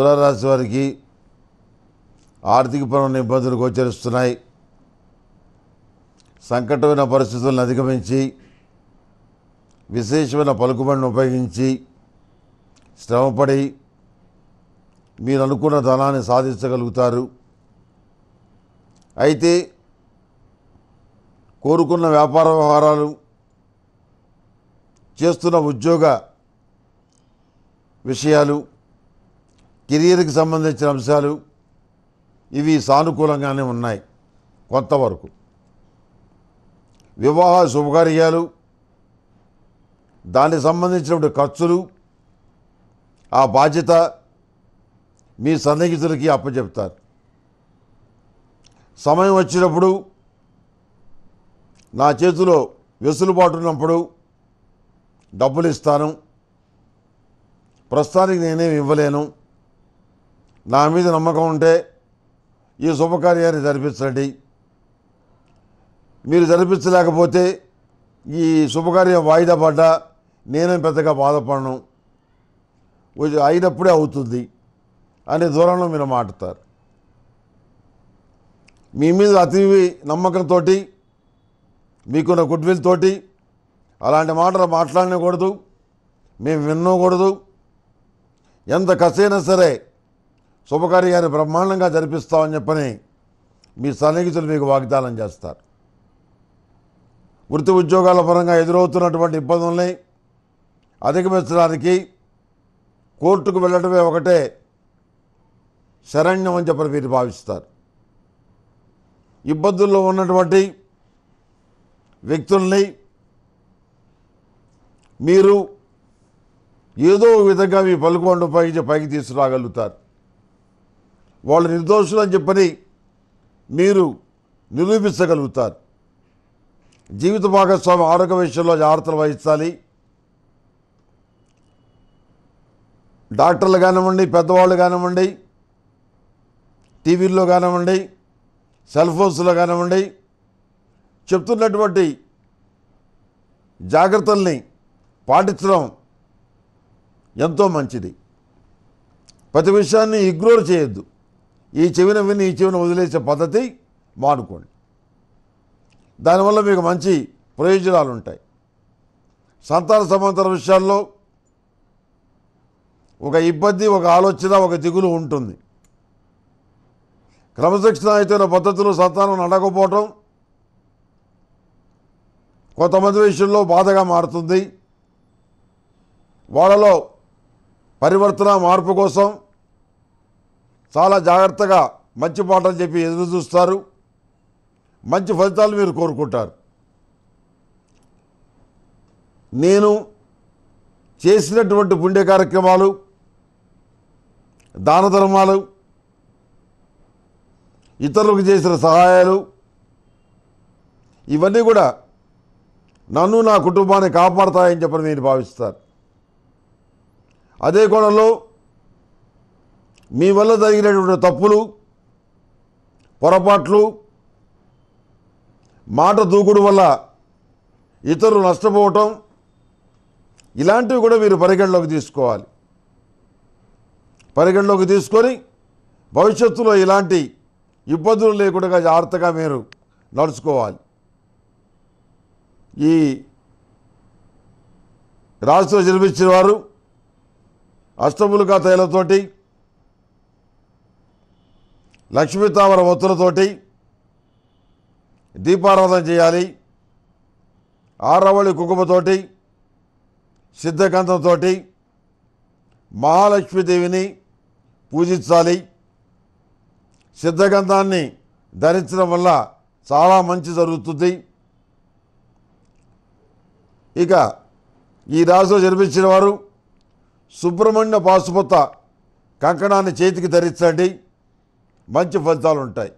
తులారాశి వారికి ఆర్థిక పరమైన ఇబ్బందులు గోచరిస్తున్నాయి సంకటమైన పరిస్థితులను అధిగమించి విశేషమైన పలుకుబడిని ఉపయోగించి శ్రమపడి మీరు అనుకున్న ధనాన్ని సాధించగలుగుతారు అయితే కోరుకున్న వ్యాపార వ్యవహారాలు చేస్తున్న ఉద్యోగ విషయాలు కెరియర్కి సంబంధించిన అంశాలు ఇవి సానుకూలంగానే ఉన్నాయి కొంతవరకు వివాహ శుభకార్యాలు దానికి సంబంధించినటువంటి ఖర్చులు ఆ బాధ్యత మీ సన్నిహితులకి అప్పచెప్తారు సమయం వచ్చినప్పుడు నా చేతిలో వెసులుబాటు ఉన్నప్పుడు డబ్బులు ఇస్తాను ప్రస్తుతానికి నేనేమి ఇవ్వలేను నా మీద నమ్మకం ఉంటే ఈ శుభకార్యాన్ని జరిపించండి మీరు జరిపించలేకపోతే ఈ శుభకార్యం వాయిదా పడ్డా నేనే పెద్దగా బాధపడను అయినప్పుడే అవుతుంది అనే దూరంలో మీరు మాట్లాడతారు మీ మీద అతి నమ్మకంతో మీకున్న గుడ్విల్ తోటి అలాంటి మాటలు మాట్లాడకూడదు మేము వినకూడదు ఎంత కసైనా సరే శుభకార్యాన్ని బ్రహ్మాండంగా జరిపిస్తామని చెప్పని మీ సన్నిహితులు మీకు వాగ్దానం చేస్తారు వృత్తి ఉద్యోగాల పరంగా ఎదురవుతున్నటువంటి ఇబ్బందుల్ని అధిగమించడానికి కోర్టుకు వెళ్ళడమే ఒకటే శరణ్యం అని చెప్పని మీరు భావిస్తారు ఇబ్బందుల్లో ఉన్నటువంటి వ్యక్తుల్ని మీరు ఏదో విధంగా మీ వండు పైకి పైకి తీసుకురాగలుగుతారు వాళ్ళు నిర్దోషులు అని చెప్పని మీరు నిరూపించగలుగుతారు జీవిత భాగస్వామి ఆరోగ్య విషయంలో జాగ్రత్తలు వహించాలి డాక్టర్లు కానివ్వండి పెద్దవాళ్ళు కానివ్వండి టీవీల్లో కానివ్వండి సెల్ ఫోన్స్లో కానివ్వండి చెప్తున్నటువంటి జాగ్రత్తల్ని పాటించడం ఎంతో మంచిది ప్రతి విషయాన్ని ఇగ్నోర్ చేయొద్దు ఈ చెవిన విని ఈ చెవిన వదిలేసే పద్ధతి మానుకోండి దానివల్ల మీకు మంచి ప్రయోజనాలు ఉంటాయి సంతాన సమాంతర విషయాల్లో ఒక ఇబ్బంది ఒక ఆలోచన ఒక దిగులు ఉంటుంది క్రమశిక్షణ అయితే పద్ధతులు సంతానం నడకపోవటం కొంతమంది విషయంలో బాధగా మారుతుంది వాళ్ళలో పరివర్తన మార్పు కోసం చాలా జాగ్రత్తగా మంచి మాటలు చెప్పి ఎదురు చూస్తారు మంచి ఫలితాలు మీరు కోరుకుంటారు నేను చేసినటువంటి పుణ్య కార్యక్రమాలు దాన ధర్మాలు ఇతరులకు చేసిన సహాయాలు ఇవన్నీ కూడా నన్ను నా కుటుంబాన్ని కాపాడతాయని చెప్పని నేను భావిస్తాను అదే కోణంలో మీ వల్ల జరిగినటువంటి తప్పులు పొరపాట్లు మాట దూకుడు వల్ల ఇతరులు నష్టపోవటం ఇలాంటివి కూడా మీరు పరిగణలోకి తీసుకోవాలి పరిగణలోకి తీసుకొని భవిష్యత్తులో ఇలాంటి ఇబ్బందులు లేకుండా జాగ్రత్తగా మీరు నడుచుకోవాలి ఈ రాశిలో జన్మించిన వారు అష్టములుగా తైలతోటి లక్ష్మీతామర ఒత్తులతోటి దీపారాధన చేయాలి ఆరవళి కుంకుమతోటి సిద్ధగంధంతో మహాలక్ష్మీదేవిని పూజించాలి సిద్ధగంధాన్ని ధరించడం వల్ల చాలా మంచి జరుగుతుంది ఇక ఈ రాశిలో జన్మించిన వారు సుబ్రహ్మణ్య పాశుపత కంకణాన్ని చేతికి ధరించండి మంచి ఫలితాలు ఉంటాయి